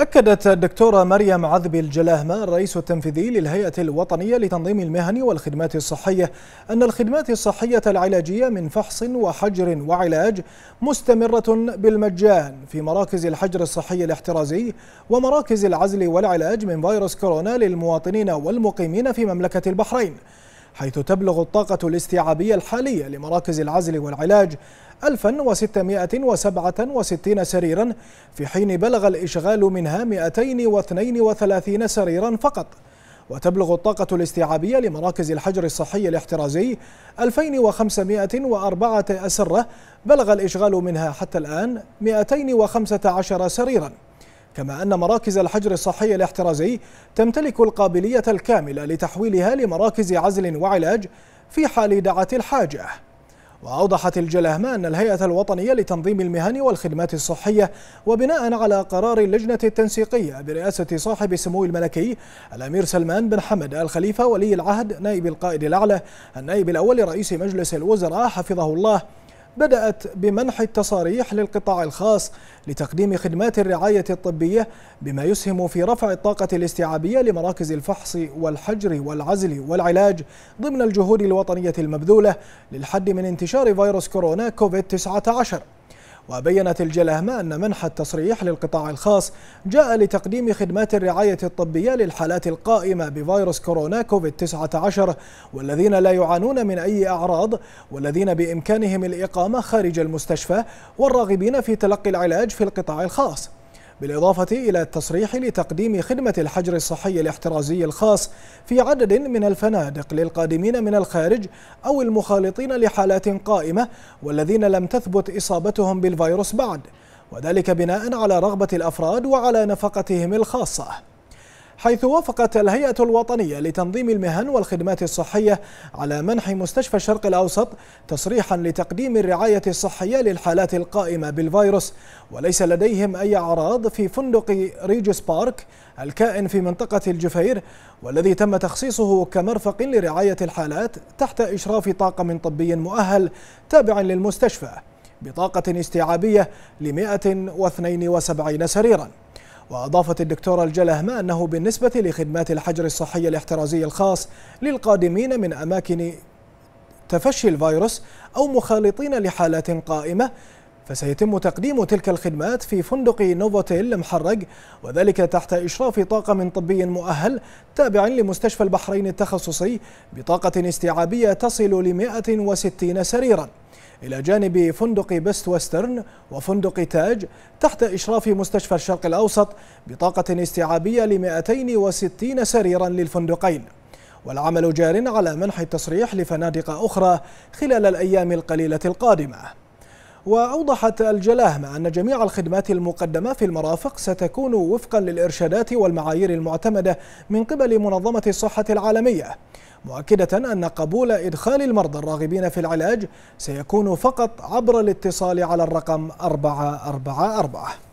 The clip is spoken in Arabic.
أكدت الدكتورة مريم عذبي الجلاهمة الرئيس التنفيذي للهيئة الوطنية لتنظيم المهن والخدمات الصحية أن الخدمات الصحية العلاجية من فحص وحجر وعلاج مستمرة بالمجان في مراكز الحجر الصحي الاحترازي ومراكز العزل والعلاج من فيروس كورونا للمواطنين والمقيمين في مملكة البحرين حيث تبلغ الطاقة الاستيعابية الحالية لمراكز العزل والعلاج 1667 سريرا في حين بلغ الإشغال منها 232 سريرا فقط وتبلغ الطاقة الاستيعابية لمراكز الحجر الصحي الاحترازي 2504 أسرة بلغ الإشغال منها حتى الآن 215 سريراً كما أن مراكز الحجر الصحي الاحترازي تمتلك القابلية الكاملة لتحويلها لمراكز عزل وعلاج في حال دعت الحاجة وأوضحت الجلهمة أن الهيئة الوطنية لتنظيم المهن والخدمات الصحية وبناء على قرار اللجنة التنسيقية برئاسة صاحب سمو الملكي الأمير سلمان بن حمد الخليفة ولي العهد نائب القائد الأعلى النائب الأول رئيس مجلس الوزراء حفظه الله بدأت بمنح التصاريح للقطاع الخاص لتقديم خدمات الرعاية الطبية بما يسهم في رفع الطاقة الاستيعابية لمراكز الفحص والحجر والعزل والعلاج ضمن الجهود الوطنية المبذولة للحد من انتشار فيروس كورونا كوفيد 19 وبينت الجلهمة أن منح التصريح للقطاع الخاص جاء لتقديم خدمات الرعاية الطبية للحالات القائمة بفيروس كورونا كوفيد 19 والذين لا يعانون من أي أعراض والذين بإمكانهم الإقامة خارج المستشفى والراغبين في تلقي العلاج في القطاع الخاص بالإضافة إلى التصريح لتقديم خدمة الحجر الصحي الاحترازي الخاص في عدد من الفنادق للقادمين من الخارج أو المخالطين لحالات قائمة والذين لم تثبت إصابتهم بالفيروس بعد وذلك بناء على رغبة الأفراد وعلى نفقتهم الخاصة حيث وافقت الهيئة الوطنية لتنظيم المهن والخدمات الصحية على منح مستشفى الشرق الأوسط تصريحا لتقديم الرعاية الصحية للحالات القائمة بالفيروس وليس لديهم أي أعراض في فندق ريجوس بارك الكائن في منطقة الجفير والذي تم تخصيصه كمرفق لرعاية الحالات تحت إشراف طاقم طبي مؤهل تابع للمستشفى بطاقة استيعابية ل 172 سريراً وأضافت الدكتورة الجلهمة أنه بالنسبة لخدمات الحجر الصحي الاحترازي الخاص للقادمين من أماكن تفشي الفيروس أو مخالطين لحالات قائمة فسيتم تقديم تلك الخدمات في فندق نوفوتيل محرق وذلك تحت إشراف طاقم طبي مؤهل تابع لمستشفى البحرين التخصصي بطاقة استيعابية تصل ل 160 سريراً إلى جانب فندق بيست ويسترن وفندق تاج تحت إشراف مستشفى الشرق الأوسط بطاقة استيعابية ل 260 سريرا للفندقين والعمل جار على منح التصريح لفنادق أخرى خلال الأيام القليلة القادمة وأوضحت الجلاهمة أن جميع الخدمات المقدمة في المرافق ستكون وفقا للإرشادات والمعايير المعتمدة من قبل منظمة الصحة العالمية مؤكدة أن قبول إدخال المرضى الراغبين في العلاج سيكون فقط عبر الاتصال على الرقم 444